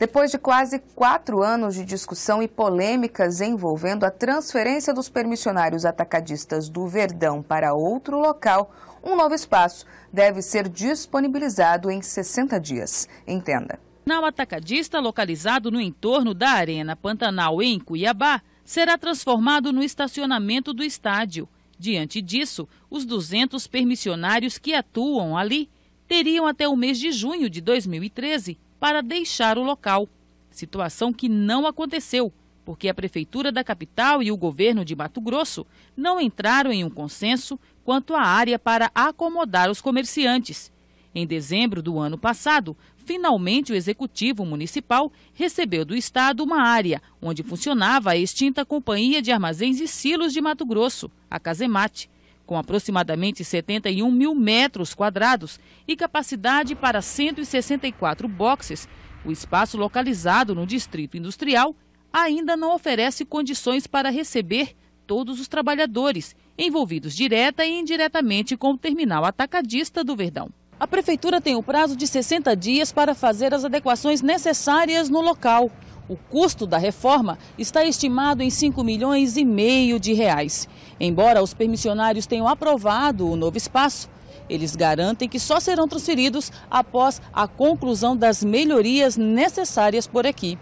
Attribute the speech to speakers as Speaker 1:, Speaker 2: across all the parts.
Speaker 1: Depois de quase quatro anos de discussão e polêmicas envolvendo a transferência dos permissionários atacadistas do Verdão para outro local, um novo espaço deve ser disponibilizado em 60 dias. Entenda. Na atacadista localizado no entorno da Arena Pantanal em Cuiabá, será transformado no estacionamento do estádio. Diante disso, os 200 permissionários que atuam ali teriam até o mês de junho de 2013 para deixar o local. Situação que não aconteceu, porque a Prefeitura da capital e o governo de Mato Grosso não entraram em um consenso quanto à área para acomodar os comerciantes. Em dezembro do ano passado, finalmente o Executivo Municipal recebeu do Estado uma área onde funcionava a extinta Companhia de Armazéns e Silos de Mato Grosso, a Casemate com aproximadamente 71 mil metros quadrados e capacidade para 164 boxes, o espaço localizado no Distrito Industrial ainda não oferece condições para receber todos os trabalhadores envolvidos direta e indiretamente com o terminal atacadista do Verdão. A Prefeitura tem o prazo de 60 dias para fazer as adequações necessárias no local. O custo da reforma está estimado em 5 milhões e meio de reais. Embora os permissionários tenham aprovado o novo espaço, eles garantem que só serão transferidos após a conclusão das melhorias necessárias por aqui.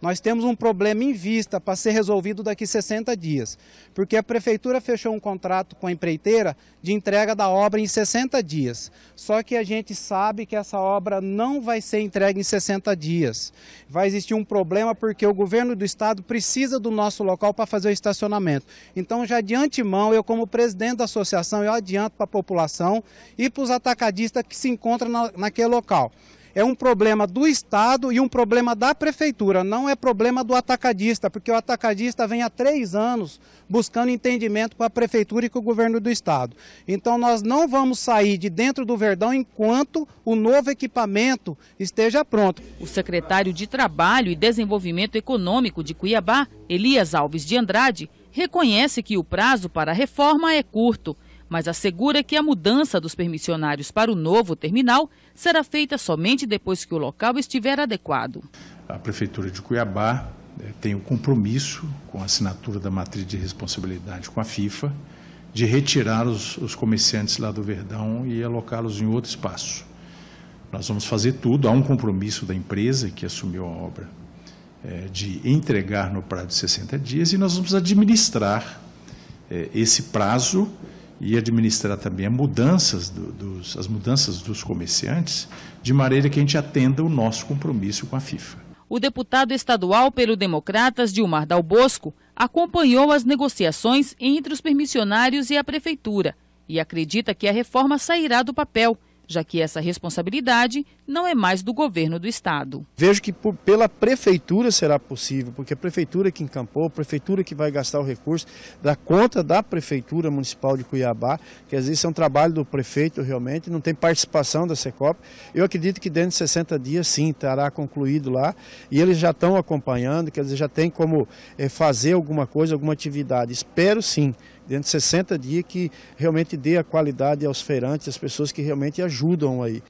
Speaker 2: Nós temos um problema em vista para ser resolvido daqui 60 dias, porque a prefeitura fechou um contrato com a empreiteira de entrega da obra em 60 dias. Só que a gente sabe que essa obra não vai ser entregue em 60 dias. Vai existir um problema porque o governo do estado precisa do nosso local para fazer o estacionamento. Então, já de antemão, eu como presidente da associação, eu adianto para a população e para os atacadistas que se encontram naquele local é um problema do Estado e um problema da Prefeitura, não é problema do atacadista, porque o atacadista vem há três anos buscando entendimento com a Prefeitura e com o governo do Estado. Então nós não vamos sair de dentro do Verdão enquanto o novo
Speaker 1: equipamento esteja pronto. O secretário de Trabalho e Desenvolvimento Econômico de Cuiabá, Elias Alves de Andrade, reconhece que o prazo para a reforma é curto mas assegura que a mudança dos permissionários para o novo terminal será feita somente depois que o local estiver adequado.
Speaker 3: A Prefeitura de Cuiabá eh, tem o um compromisso, com a assinatura da matriz de responsabilidade com a FIFA, de retirar os, os comerciantes lá do Verdão e alocá-los em outro espaço. Nós vamos fazer tudo, há um compromisso da empresa que assumiu a obra é, de entregar no prazo de 60 dias e nós vamos administrar é, esse prazo e administrar também as mudanças, do, dos, as mudanças dos comerciantes, de maneira que a gente atenda o nosso compromisso com a FIFA.
Speaker 1: O deputado estadual pelo Democratas, Dilmar Dal Bosco, acompanhou as negociações entre os permissionários e a prefeitura e acredita que a reforma sairá do papel já que essa responsabilidade não é mais do governo do estado. Vejo que por,
Speaker 4: pela prefeitura será possível, porque a prefeitura que encampou, a prefeitura que vai gastar o recurso da conta da prefeitura municipal de Cuiabá, que às vezes é um trabalho do prefeito realmente, não tem participação da Secop. Eu acredito que dentro de 60 dias sim, estará concluído lá e eles já estão acompanhando, quer dizer, já tem como é, fazer alguma coisa, alguma atividade. Espero sim dentro de 60 dias que realmente dê a qualidade aos feirantes, às pessoas que realmente ajudam aí.